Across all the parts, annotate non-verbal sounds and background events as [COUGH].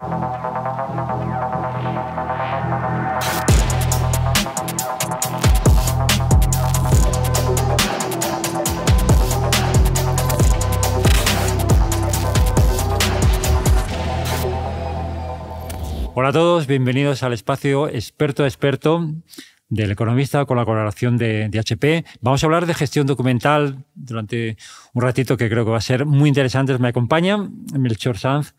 Hola a todos, bienvenidos al espacio experto a experto del economista con la colaboración de, HP. Vamos a hablar de gestión documental durante un ratito que creo que va a ser muy interesante. Me acompaña Melchor Sanz,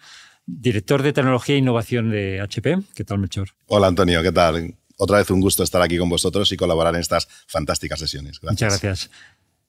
director de Tecnología e Innovación de HP. ¿Qué tal, Melchor? Hola, Antonio, ¿qué tal? Otra vez un gusto estar aquí con vosotros y colaborar en estas fantásticas sesiones. Muchas gracias.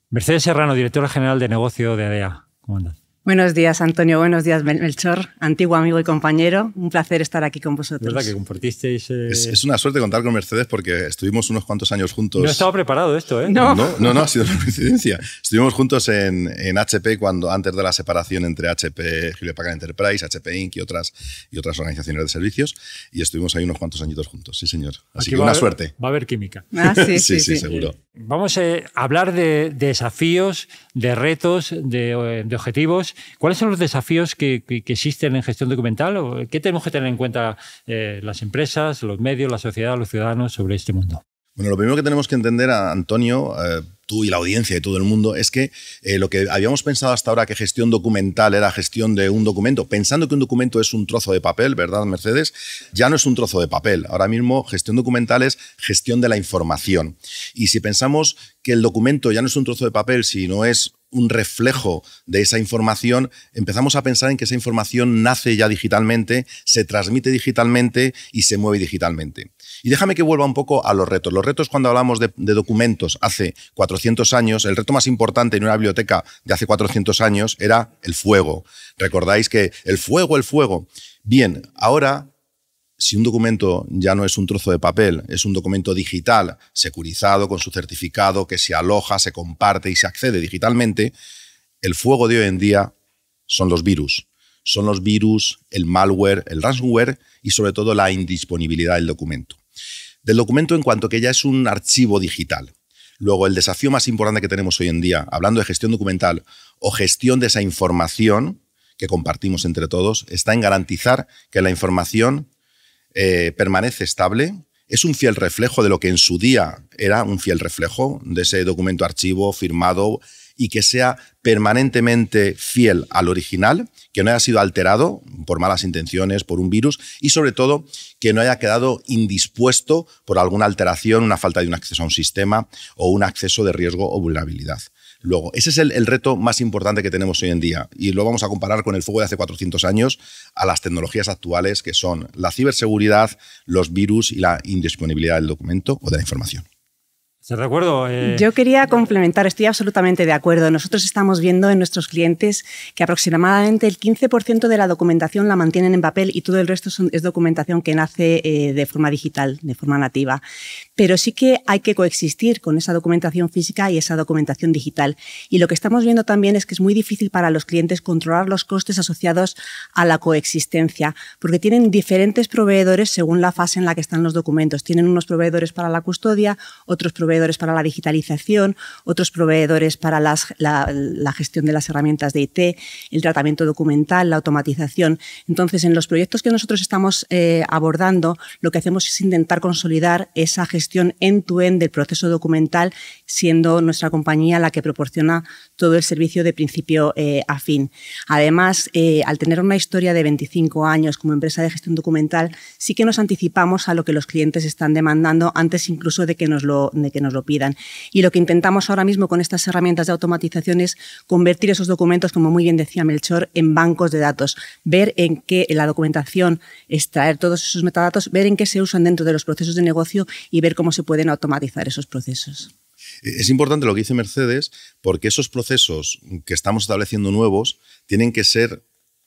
Mercedes Serrano, directora general de negocio de ADEA. ¿Cómo andas? Buenos días, Antonio. Buenos días, Melchor, antiguo amigo y compañero. Un placer estar aquí con vosotros. ¿Verdad que compartisteis? Eh? Es, una suerte contar con Mercedes porque estuvimos unos cuantos años juntos. No estaba preparado esto, ¿eh? No, no, no, ha sido una coincidencia. Estuvimos juntos en, HP cuando, antes de la separación entre HP, Hewlett Enterprise, HP Inc. y otras, y otras organizaciones de servicios. Y estuvimos ahí unos cuantos añitos juntos, sí, señor. Así que una suerte. Va a haber química. Ah, [LAUGHS] sí, sí, seguro. Vamos a hablar de, desafíos, de retos, eh, de, de objetivos ¿Cuáles son los desafíos que, existen en gestión documental? ¿O ¿Qué tenemos que tener en cuenta eh, las empresas, los medios, la sociedad, los ciudadanos sobre este mundo? Bueno, lo primero que tenemos que entender, Antonio, eh, tú y la audiencia y todo el mundo, es que eh, lo que habíamos pensado hasta ahora que gestión documental era gestión de un documento, pensando que un documento es un trozo de papel, ¿verdad, Mercedes? Ya no es un trozo de papel. Ahora mismo gestión documental es gestión de la información. Y si pensamos que el documento ya no es un trozo de papel, sino es un reflejo de esa información, empezamos a pensar en que esa información nace ya digitalmente, se transmite digitalmente y se mueve digitalmente. Y déjame que vuelva un poco a los retos. Los retos cuando hablamos de, documentos hace cuatro años, el reto más importante en una biblioteca de hace 400 años era el fuego. Recordáis que el fuego, el fuego. Bien, ahora si un documento ya no es un trozo de papel, es un documento digital, securizado, con su certificado, que se aloja, se comparte y se accede digitalmente, el fuego de hoy en día son los virus. Son los virus, el malware, el ransomware y sobre todo la indisponibilidad del documento. Del documento en cuanto que ya es un archivo digital. Luego, el desafío más importante que tenemos hoy en día, hablando de gestión documental o gestión de esa información que compartimos entre todos, está en garantizar que la información eh, permanece estable, es un fiel reflejo de lo que en su día era un fiel reflejo de ese documento archivo firmado, y que sea permanentemente fiel al original, que no haya sido alterado por malas intenciones, por un virus y sobre todo que no haya quedado indispuesto por alguna alteración, una falta de un acceso a un sistema o un acceso de riesgo o vulnerabilidad. Luego, ese es el, el, reto más importante que tenemos hoy en día y lo vamos a comparar con el fuego de hace 400 años a las tecnologías actuales que son la ciberseguridad, los virus y la indisponibilidad del documento o de la información. Eh, Yo quería complementar, estoy absolutamente de acuerdo. Nosotros estamos viendo en nuestros clientes que aproximadamente el 15% de la documentación la mantienen en papel y todo el resto es documentación que nace eh, de forma digital, de forma nativa. Pero sí que hay que coexistir con esa documentación física y esa documentación digital. Y lo que estamos viendo también es que es muy difícil para los clientes controlar los costes asociados a la coexistencia, porque tienen diferentes proveedores según la fase en la que están los documentos. Tienen unos proveedores para la custodia, otros proveedores proveedores para la digitalización, otros proveedores para la, gestión de las herramientas de IT, el tratamiento documental, la automatización. Entonces, en los proyectos que nosotros estamos eh, abordando, lo que hacemos es intentar consolidar esa gestión end to -end del proceso documental, siendo nuestra compañía la que proporciona todo el servicio de principio eh, a fin. Además, eh, al tener una historia de 25 años como empresa de gestión documental, sí que nos anticipamos a lo que los clientes están demandando antes incluso de que nos lo, que nos lo pidan. Y lo que intentamos ahora mismo con estas herramientas de automatización es convertir esos documentos, como muy bien decía Melchor, en bancos de datos, ver en qué la documentación, extraer todos esos metadatos, ver en qué se usan dentro de los procesos de negocio y ver cómo se pueden automatizar esos procesos. Es importante lo que dice Mercedes porque esos procesos que estamos estableciendo nuevos tienen que ser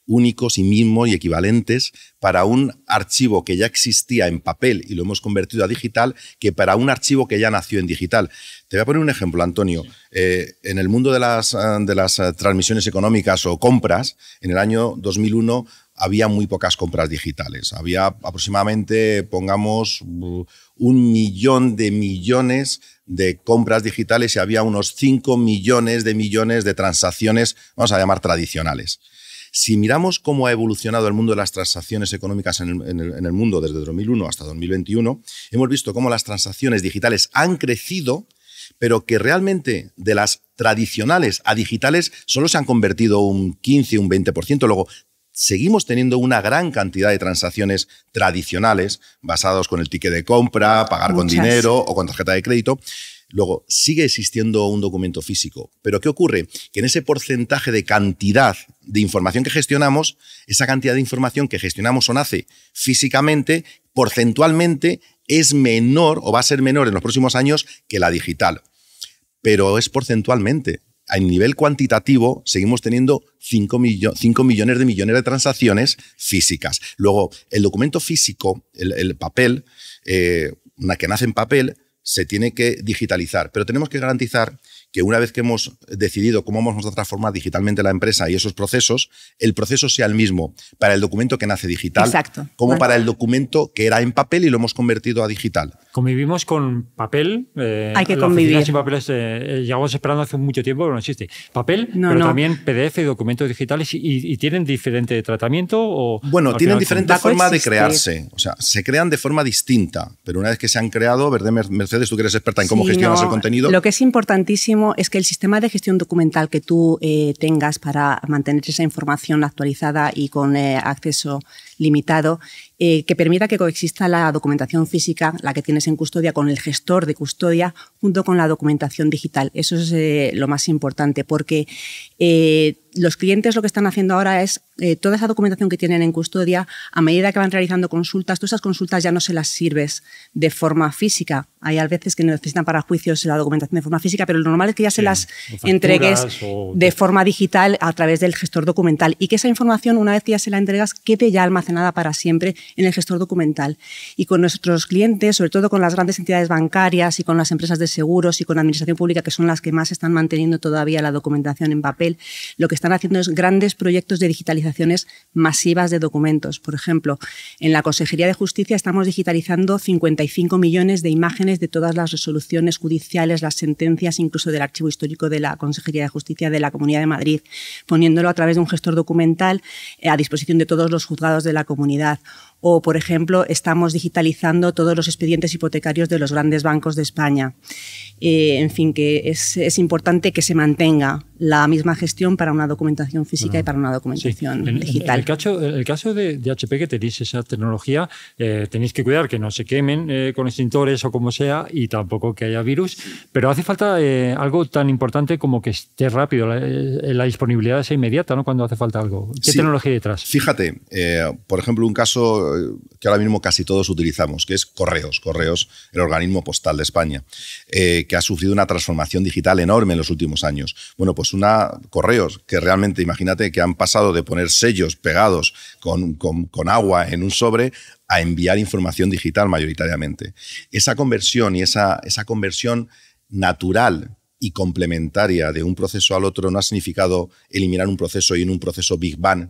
únicos y mismos y equivalentes para un archivo que ya existía en papel y lo hemos convertido a digital que para un archivo que ya nació en digital. Te voy a poner un ejemplo, Antonio. Eh, en el mundo de las, de las eh, transmisiones económicas o compras, en el año 2001 había muy pocas compras digitales. Había aproximadamente, pongamos, un millón de millones de compras digitales y había unos 5 millones de millones de transacciones, vamos a llamar tradicionales. Si miramos cómo ha evolucionado el mundo de las transacciones económicas en el, mundo desde 2001 hasta 2021, hemos visto cómo las transacciones digitales han crecido, pero que realmente de las tradicionales a digitales solo se han convertido un 15, un 20%. Luego, seguimos teniendo una gran cantidad de transacciones tradicionales basadas con el ticket de compra, pagar con dinero o con tarjeta de crédito. Luego, sigue existiendo un documento físico, pero ¿qué ocurre? Que en ese porcentaje de cantidad de información que gestionamos, esa cantidad de información que gestionamos o nace físicamente, porcentualmente es menor o va a ser menor en los próximos años que la digital. Pero es porcentualmente a nivel cuantitativo seguimos teniendo 5, millones de millones de transacciones físicas. Luego, el documento físico, el, papel, eh, una que nace en papel, se tiene que digitalizar, pero tenemos que garantizar que una vez que hemos decidido cómo vamos a transformar digitalmente la empresa y esos procesos, el proceso sea el mismo para el documento que nace digital como para el documento que era en papel y lo hemos convertido a digital. Convivimos con papel. Eh, Hay que convivir. Sin eh, eh, esperando hace mucho tiempo, pero no existe. Papel, pero también PDF y documentos digitales y, tienen diferente tratamiento o... Bueno, tienen diferente forma de crearse. O sea, se crean de forma distinta, pero una vez que se han creado, Verde Mercedes? Tú que eres experta en cómo gestionar gestionas el contenido. Lo que es importantísimo es que el sistema de gestión documental que tú eh, tengas para mantener esa información actualizada y con eh, acceso limitado eh, que permita que coexista la documentación física, la que tienes en custodia, con el gestor de custodia, junto con la documentación digital. Eso es eh, lo más importante, porque eh, los clientes lo que están haciendo ahora es toda esa documentación que tienen en custodia, a medida que van realizando consultas, tú esas consultas ya no se las sirves de forma física. Hay a veces que necesitan para juicios la documentación de forma física, pero lo normal es que ya se las entregues de forma digital a través del gestor documental y que esa información, una vez que ya se la entregas, quede ya almacenada para siempre en el gestor documental. Y con nuestros clientes, sobre todo con las grandes entidades bancarias y con las empresas de seguros y con la administración pública, que son las que más están manteniendo todavía la documentación en papel, lo que están haciendo es grandes proyectos de digitalizaciones masivas de documentos. Por ejemplo, en la Consejería de Justicia estamos digitalizando 55 millones de imágenes de todas las resoluciones judiciales, las sentencias, incluso del archivo histórico de la Consejería de Justicia de la Comunidad de Madrid, poniéndolo a través de un gestor documental eh, a disposición de todos los juzgados de la comunidad o, por ejemplo, estamos digitalizando todos los expedientes hipotecarios de los grandes bancos de España. Eh, en fin, que es, es, importante que se mantenga la misma gestión para una documentación física y para una documentación digital. En, el, caso, el caso de, HP que tenéis esa tecnología, eh, tenéis que cuidar que no se quemen eh, con extintores o como sea y tampoco que haya virus, pero hace falta algo tan importante como que esté rápido, la, disponibilidad sea inmediata ¿no? cuando hace falta algo. ¿Qué tecnología hay detrás? Fíjate, por ejemplo, un caso que ahora mismo casi todos utilizamos, que es Correos, Correos, el organismo postal de España, eh, que ha sufrido una transformación digital enorme en los últimos años. Bueno, pues una Correos que realmente, imagínate, que han pasado de poner sellos pegados con, agua en un sobre a enviar información digital mayoritariamente. Esa conversión y esa, esa conversión natural y complementaria de un proceso al otro no ha significado eliminar un proceso y en un proceso Big Bang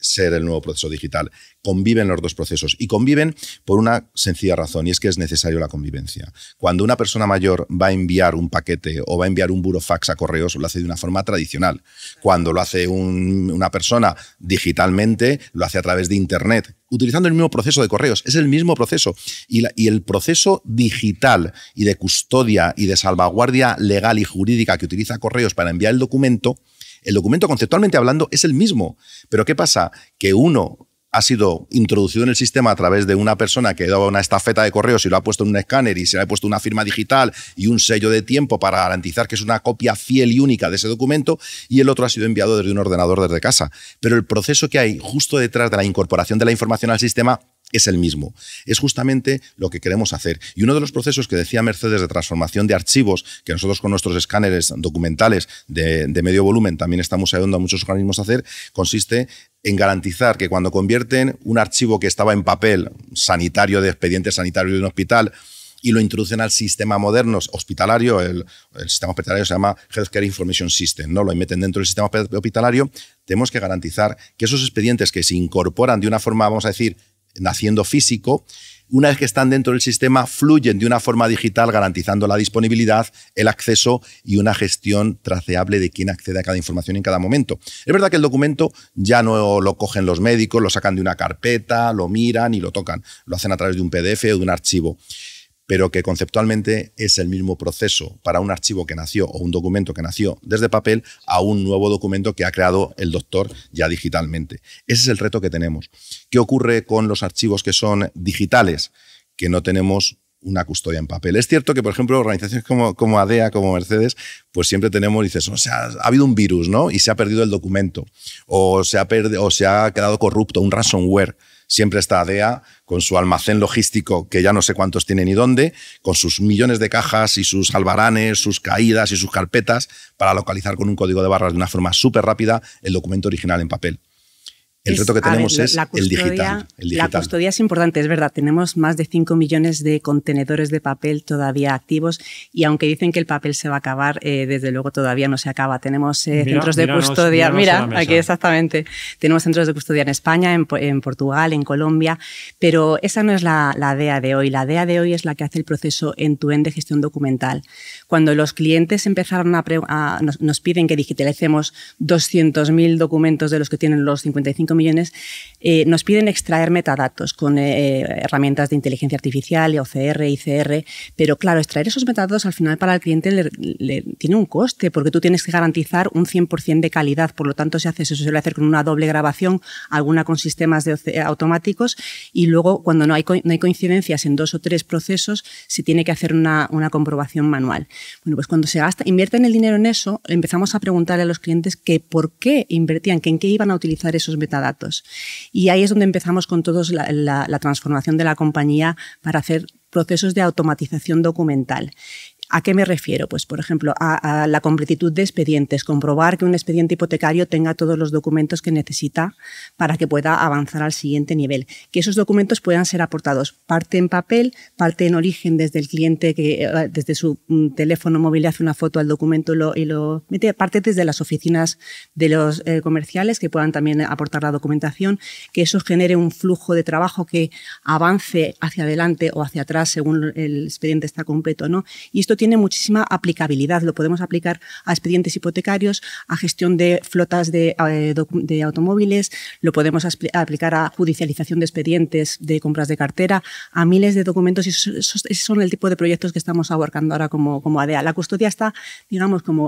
ser el nuevo proceso digital. Conviven los dos procesos y conviven por una sencilla razón y es que es necesario la convivencia. Cuando una persona mayor va a enviar un paquete o va a enviar un burofax a correos, lo hace de una forma tradicional. Cuando lo hace una persona digitalmente, lo hace a través de Internet, utilizando el mismo proceso de correos. Es el mismo proceso. y, el proceso digital y de custodia y de salvaguardia legal y jurídica que utiliza correos para enviar el documento el documento, conceptualmente hablando, es el mismo. Pero ¿qué pasa? Que uno ha sido introducido en el sistema a través de una persona que daba una estafeta de correos y lo ha puesto en un escáner y se le ha puesto una firma digital y un sello de tiempo para garantizar que es una copia fiel y única de ese documento y el otro ha sido enviado desde un ordenador desde casa. Pero el proceso que hay justo detrás de la incorporación de la información al sistema es el mismo. Es justamente lo que queremos hacer. Y uno de los procesos que decía Mercedes de transformación de archivos, que nosotros con nuestros escáneres documentales de, medio volumen también estamos ayudando a muchos organismos a hacer, consiste en garantizar que cuando convierten un archivo que estaba en papel sanitario, de expediente sanitario de un hospital, y lo introducen al sistema moderno hospitalario. El, el, sistema hospitalario se llama Healthcare Information System, ¿no? Lo meten dentro del sistema hospitalario. Tenemos que garantizar que esos expedientes que se incorporan de una forma, vamos a decir, naciendo físico, una vez que están dentro del sistema, fluyen de una forma digital garantizando la disponibilidad, el acceso y una gestión traceable de quién accede a cada información en cada momento. Es verdad que el documento ya no lo cogen los médicos, lo sacan de una carpeta, lo miran y lo tocan. Lo hacen a través de un PDF o de un archivo pero que conceptualmente es el mismo proceso para un archivo que nació o un documento que nació desde papel a un nuevo documento que ha creado el doctor ya digitalmente. Ese es el reto que tenemos. ¿Qué ocurre con los archivos que son digitales? Que no tenemos una custodia en papel. Es cierto que, por ejemplo, organizaciones como, como ADEA, como Mercedes, pues siempre tenemos, dices, o sea, ha habido un virus, ¿no? Y se ha perdido el documento, o se ha, o se ha quedado corrupto, un ransomware. Siempre está ADEA con su almacén logístico, que ya no sé cuántos tiene ni dónde, con sus millones de cajas y sus albaranes, sus caídas y sus carpetas, para localizar con un código de barras de una forma súper rápida el documento original en papel. El reto que tenemos es la, custodia, el, digital, La custodia es importante, es verdad. Tenemos más de 5 millones de contenedores de papel todavía activos y aunque dicen que el papel se va a acabar, eh, desde luego todavía no se acaba. Tenemos eh, centros de custodia, mira, aquí exactamente. Tenemos centros de custodia en España, en, Portugal, en Colombia, pero esa no es la, la, DEA de hoy. La DEA de hoy es la que hace el proceso en tu end de gestión documental. Cuando los clientes empezaron a, nos, piden que digitalicemos 200.000 documentos de los que tienen los 55 millones, eh, nos piden extraer metadatos con eh, herramientas de inteligencia artificial, e OCR, ICR, pero claro, extraer esos metadatos al final para el cliente le, tiene un coste, porque tú tienes que garantizar un 100% de calidad, por lo tanto se hace, eso, se suele hacer con una doble grabación, alguna con sistemas eh, automáticos y luego cuando no hay, no hay coincidencias en dos o tres procesos se tiene que hacer una comprobación manual. Bueno, pues cuando se gasta, invierten el dinero en eso, empezamos a preguntar a los clientes que por qué invertían, que en qué iban a utilizar esos metadatos. Y ahí es donde empezamos con toda la transformación de la compañía para hacer procesos de automatización documental. ¿A qué me refiero? Pues, por ejemplo, a, la completitud de expedientes, comprobar que un expediente hipotecario tenga todos los documentos que necesita para que pueda avanzar al siguiente nivel. Que esos documentos puedan ser aportados parte en papel, parte en origen desde el cliente que eh, desde su mm, teléfono móvil le hace una foto al documento y lo mete, parte desde las oficinas de los eh, comerciales que puedan también aportar la documentación, que eso genere un flujo de trabajo que avance hacia adelante o hacia atrás según el expediente está completo, ¿no? Y esto tiene muchísima aplicabilidad. Lo podemos aplicar a expedientes hipotecarios, a gestión de flotas de, eh, automóviles, lo podemos aplicar a judicialización de expedientes de compras de cartera, a miles de documentos y son el tipo de proyectos que estamos abarcando ahora como, como ADEA. La custodia está, digamos, como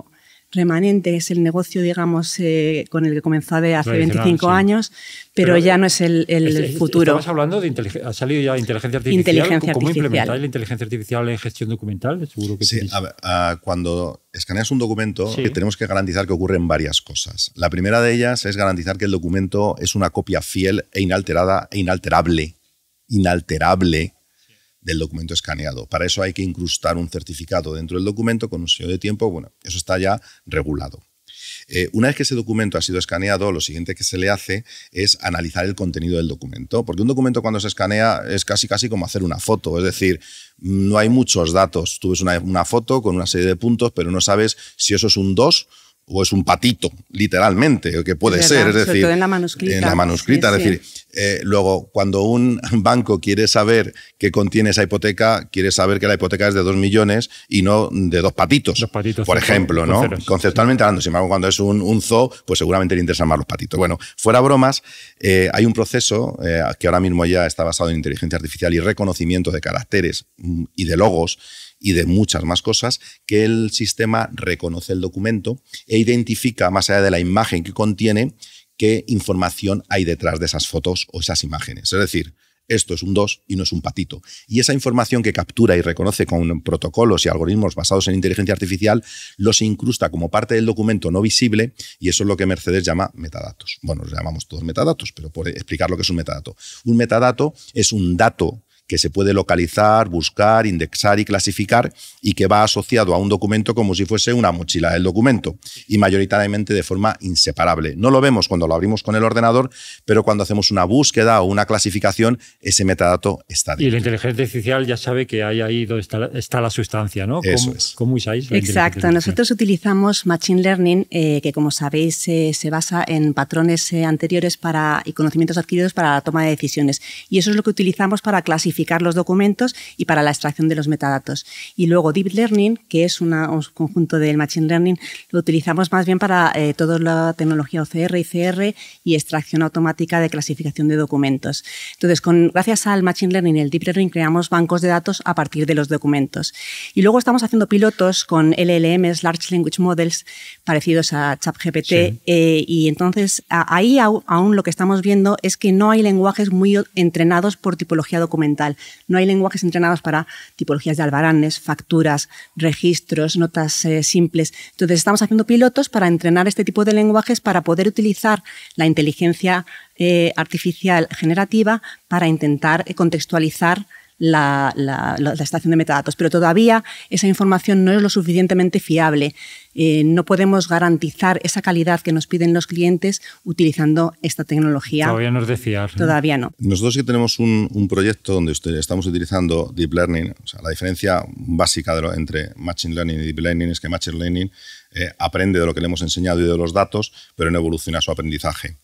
remanente, es el negocio, digamos, eh, con el que comenzó hace 25 años, pero, ya eh, no es el, este, este, futuro. Estamos hablando de salido ya inteligencia artificial. ¿Cómo implementáis la inteligencia artificial en gestión documental? Seguro que sí, ah, cuando escaneas un documento, que tenemos que garantizar que ocurren varias cosas. La primera de ellas es garantizar que el documento es una copia fiel e inalterada e inalterable, inalterable del documento escaneado. Para eso hay que incrustar un certificado dentro del documento con un sello de tiempo. Bueno, eso está ya regulado. Eh, una vez que ese documento ha sido escaneado, lo siguiente que se le hace es analizar el contenido del documento, porque un documento cuando se escanea es casi casi como hacer una foto, es decir, no hay muchos datos. Tú ves una, una foto con una serie de puntos, pero no sabes si eso es un 2 o es un patito, literalmente, que puede ser, es decir, en la manuscrita. En la manuscrita, es decir, eh, luego, cuando un banco quiere saber qué contiene esa hipoteca, quiere saber que la hipoteca es de dos millones y no de dos patitos, dos patitos por ejemplo, ¿no? Conceptualmente hablando, sin embargo, cuando es un, un, zoo, pues seguramente le interesan más los patitos. Bueno, fuera bromas, eh, hay un proceso eh, que ahora mismo ya está basado en inteligencia artificial y reconocimiento de caracteres mm, y de logos y de muchas más cosas que el sistema reconoce el documento e identifica, más allá de la imagen que contiene, qué información hay detrás de esas fotos o esas imágenes. Es decir, esto es un 2 y no es un patito. Y esa información que captura y reconoce con protocolos y algoritmos basados en inteligencia artificial los incrusta como parte del documento no visible y eso es lo que Mercedes llama metadatos. Bueno, los llamamos todos metadatos, pero por explicar lo que es un metadato. Un metadato es un dato que se puede localizar, buscar, indexar y clasificar y que va asociado a un documento como si fuese una mochila del documento y mayoritariamente de forma inseparable. No lo vemos cuando lo abrimos con el ordenador, pero cuando hacemos una búsqueda o una clasificación, ese metadato está ahí. Y la inteligencia artificial ya sabe que hay ahí donde está, la sustancia, ¿no? Eso es. ¿Cómo Exacto. Nosotros utilizamos Machine Learning, eh, que como sabéis eh, se basa en patrones eh, anteriores para, y conocimientos adquiridos para la toma de decisiones. Y eso es lo que utilizamos para clasificar los documentos y para la extracción de los metadatos. Y luego Deep Learning, que es un conjunto del Machine Learning, lo utilizamos más bien para eh, toda la tecnología OCR, y CR y extracción automática de clasificación de documentos. Entonces, con, gracias al Machine Learning y el Deep Learning creamos bancos de datos a partir de los documentos. Y luego estamos haciendo pilotos con LLMs, Large Language Models, parecidos a ChatGPT. gpt eh, y entonces ahí aún lo que estamos viendo es que no hay lenguajes muy entrenados por tipología documental no hay lenguajes entrenados para tipologías de albaranes, facturas, registros, notas eh, simples. Entonces estamos haciendo pilotos para entrenar este tipo de lenguajes para poder utilizar la inteligencia eh, artificial generativa para intentar eh, contextualizar la, la, la, estación de metadatos, pero todavía esa información no es lo suficientemente fiable. Eh, no podemos garantizar esa calidad que nos piden los clientes utilizando esta tecnología. Todavía no es de fiar. Todavía no. Nosotros que tenemos un, proyecto donde estamos utilizando Deep Learning. la diferencia básica de entre Machine Learning y Deep Learning es que Machine Learning eh, aprende de lo que le hemos enseñado y de los datos, pero no evoluciona su aprendizaje.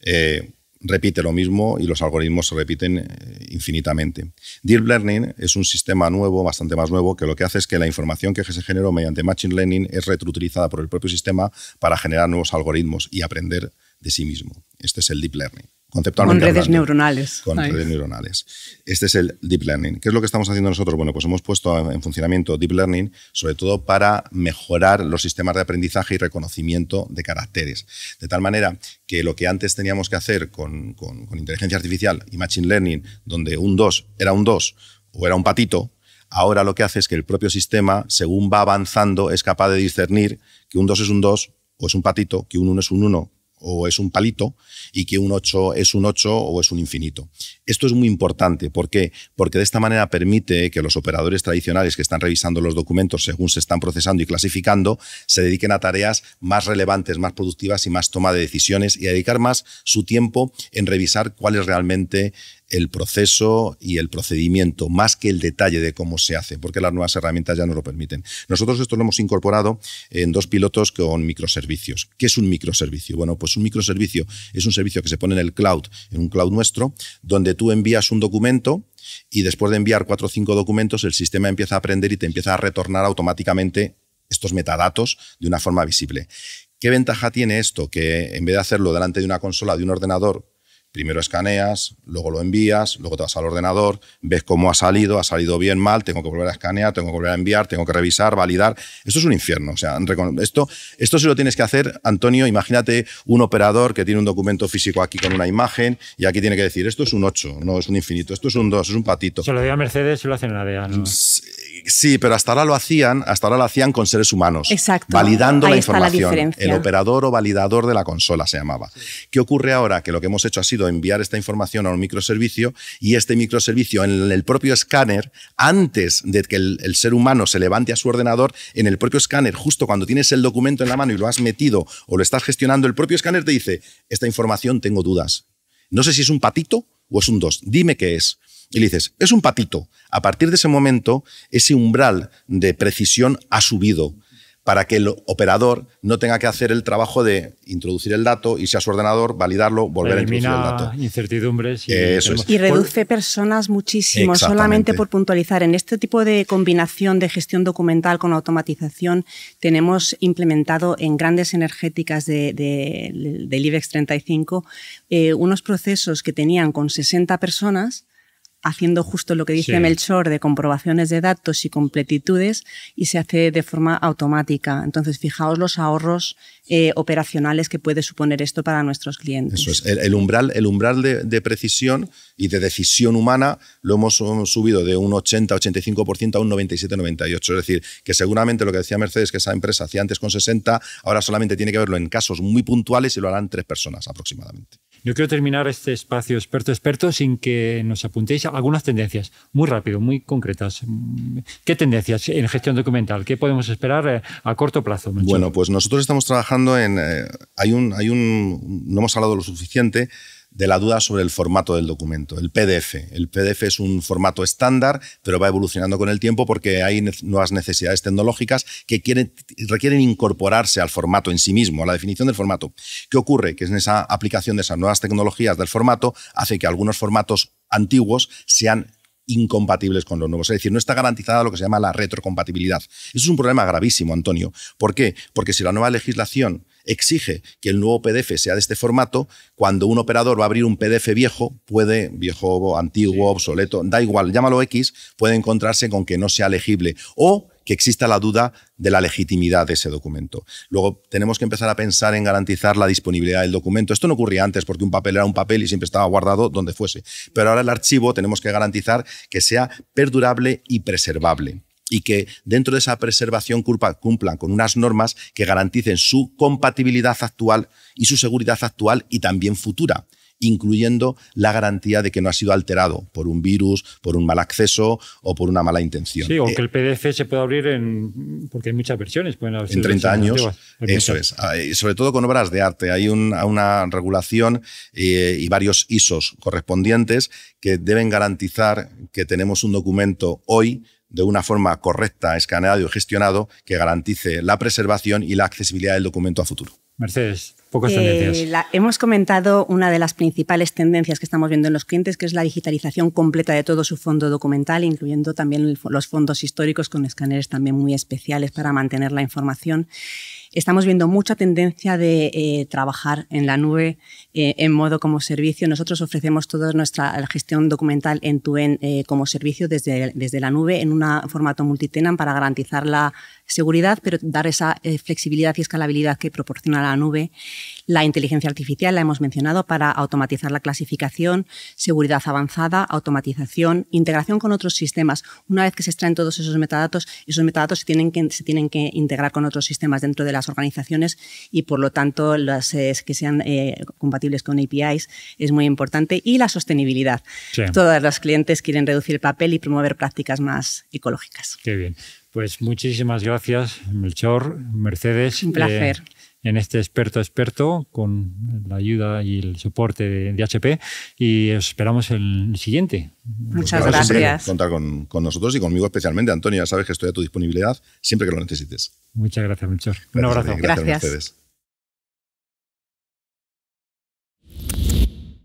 Eh, repite lo mismo y los algoritmos se repiten infinitamente. Deep Learning es un sistema nuevo, bastante más nuevo, que lo que hace es que la información que se generó mediante Machine Learning es retroutilizada por el propio sistema para generar nuevos algoritmos y aprender de sí mismo. Este es el Deep Learning. Con redes neuronales. Con redes neuronales. Este es el Deep Learning. ¿Qué es lo que estamos haciendo nosotros? Bueno, pues hemos puesto en funcionamiento Deep Learning, sobre todo para mejorar los sistemas de aprendizaje y reconocimiento de caracteres. De tal manera que lo que antes teníamos que hacer con, con inteligencia artificial y machine learning, donde un 2 era un 2 o era un patito, ahora lo que hace es que el propio sistema, según va avanzando, es capaz de discernir que un 2 es un 2 o es un patito, que un 1 es un 1, o es un palito y que un 8 es un 8 o es un infinito. Esto es muy importante. ¿Por qué? Porque de esta manera permite que los operadores tradicionales que están revisando los documentos según se están procesando y clasificando se dediquen a tareas más relevantes, más productivas y más toma de decisiones y a dedicar más su tiempo en revisar cuál es realmente el proceso y el procedimiento, más que el detalle de cómo se hace, porque las nuevas herramientas ya no lo permiten. Nosotros esto lo hemos incorporado en dos pilotos con microservicios. ¿Qué es un microservicio? Bueno, pues un microservicio es un servicio que se pone en el cloud, en un cloud nuestro, donde tú envías un documento y después de enviar cuatro o cinco documentos, el sistema empieza a aprender y te empieza a retornar automáticamente estos metadatos de una forma visible. ¿Qué ventaja tiene esto? Que en vez de hacerlo delante de una consola, de un ordenador, Primero escaneas, luego lo envías, luego te vas al ordenador, ves cómo ha salido, ha salido bien, mal, tengo que volver a escanear, tengo que volver a enviar, tengo que revisar, validar. Esto es un infierno. O sea, esto, esto si lo tienes que hacer, Antonio, imagínate un operador que tiene un documento físico aquí con una imagen y aquí tiene que decir, esto es un 8, no es un infinito, esto es un 2, es un patito. Se lo diga a Mercedes y lo hacen en la DEA. Sí, pero hasta ahora lo hacían, hasta ahora lo hacían con seres humanos. Validando la información. el operador o validador de la consola se llamaba. ¿Qué ocurre ahora? Que lo que hemos hecho ha sido enviar esta información a un microservicio y este microservicio en el propio escáner, antes de que el ser humano se levante a su ordenador, en el propio escáner, justo cuando tienes el documento en la mano y lo has metido o lo estás gestionando, el propio escáner te dice, esta información tengo dudas. No sé si es un patito o es un dos. Dime qué es y dices, es un patito. A partir de ese momento, ese umbral de precisión ha subido para que el operador no tenga que hacer el trabajo de introducir el dato, irse a su ordenador, validarlo, volver a introducir el dato. incertidumbres. Y, reduce personas muchísimo, solamente por puntualizar. En este tipo de combinación de gestión documental con automatización tenemos implementado en grandes energéticas de, del IBEX 35 eh, unos procesos que tenían con 60 personas haciendo justo lo que dice Melchor de comprobaciones de datos y completitudes y se hace de forma automática. Entonces, fijaos los ahorros eh, operacionales que puede suponer esto para nuestros clientes. Eso es. El, umbral, el umbral de, de, precisión y de decisión humana lo hemos subido de un 80-85% a un 97-98%. Es decir, que seguramente lo que decía Mercedes, que esa empresa hacía antes con 60, ahora solamente tiene que verlo en casos muy puntuales y lo harán tres personas aproximadamente. Yo quiero terminar este espacio experto experto sin que nos apuntéis algunas tendencias, muy rápido, muy concretas. ¿Qué tendencias en gestión documental? ¿Qué podemos esperar eh, a corto plazo? Bueno, pues nosotros estamos trabajando en... Eh, hay un, hay un, no hemos hablado lo suficiente de la duda sobre el formato del documento, el PDF. El PDF es un formato estándar, pero va evolucionando con el tiempo porque hay nuevas necesidades tecnológicas que requieren incorporarse al formato en sí mismo, a la definición del formato. ¿Qué ocurre? Que en esa aplicación de esas nuevas tecnologías del formato hace que algunos formatos antiguos sean incompatibles con los nuevos. Es decir, no está garantizada lo que se llama la retrocompatibilidad. Eso es un problema gravísimo, Antonio. ¿Por qué? Porque si la nueva legislación exige que el nuevo PDF sea de este formato, cuando un operador va a abrir un PDF viejo, puede, viejo, antiguo, obsoleto, da igual, llámalo X, puede encontrarse con que no sea legible o que exista la duda de la legitimidad de ese documento. Luego tenemos que empezar a pensar en garantizar la disponibilidad del documento. Esto no ocurría antes porque un papel era un papel y siempre estaba guardado donde fuese. Pero ahora el archivo tenemos que garantizar que sea perdurable y preservable y que dentro de esa preservación cumplan con unas normas que garanticen su compatibilidad actual y su seguridad actual y también futura incluyendo la garantía de que no ha sido alterado por un virus, por un mal acceso o por una mala intención. Sí, o eh, que el PDF se pueda abrir en. porque hay muchas versiones. Pueden en 30 años. Eso es. Ah, sobre todo con obras de arte. Hay una regulación eh, y varios ISOs correspondientes que deben garantizar que tenemos un documento hoy de una forma correcta, escaneado y gestionado que garantice la preservación y la accesibilidad del documento a futuro. Mercedes. Eh, hemos comentado una de las principales tendencias que estamos viendo en los clientes, que es la digitalización completa de todo su fondo documental, incluyendo también los fondos históricos con escáneres también muy especiales para mantener la información. Estamos viendo mucha tendencia de eh, trabajar en la nube eh, en modo como servicio. Nosotros ofrecemos toda nuestra gestión documental en tu en como servicio desde, desde la nube en un formato multitenant para garantizar la seguridad, pero dar esa flexibilidad y escalabilidad que proporciona la nube. La inteligencia artificial la hemos mencionado para automatizar la clasificación, seguridad avanzada, automatización, integración con otros sistemas. Una vez que se extraen todos esos metadatos, esos metadatos se tienen que, se tienen que integrar con otros sistemas dentro de las organizaciones y por lo tanto las, eh, que sean eh, compatibles con APIs es muy importante. Y la sostenibilidad. Todas Todos los clientes quieren reducir el papel y promover prácticas más ecológicas. Qué bien. Pues muchísimas gracias, Melchor, Mercedes. Un placer. Eh, en este experto experto con la ayuda y el soporte de, DHP HP y os esperamos el siguiente. Muchas gracias. Contar con, nosotros y conmigo especialmente, Antonio ya Sabes que estoy a tu disponibilidad siempre que lo necesites. Muchas gracias, Melchor. Un abrazo. Gracias. gracias. A ustedes.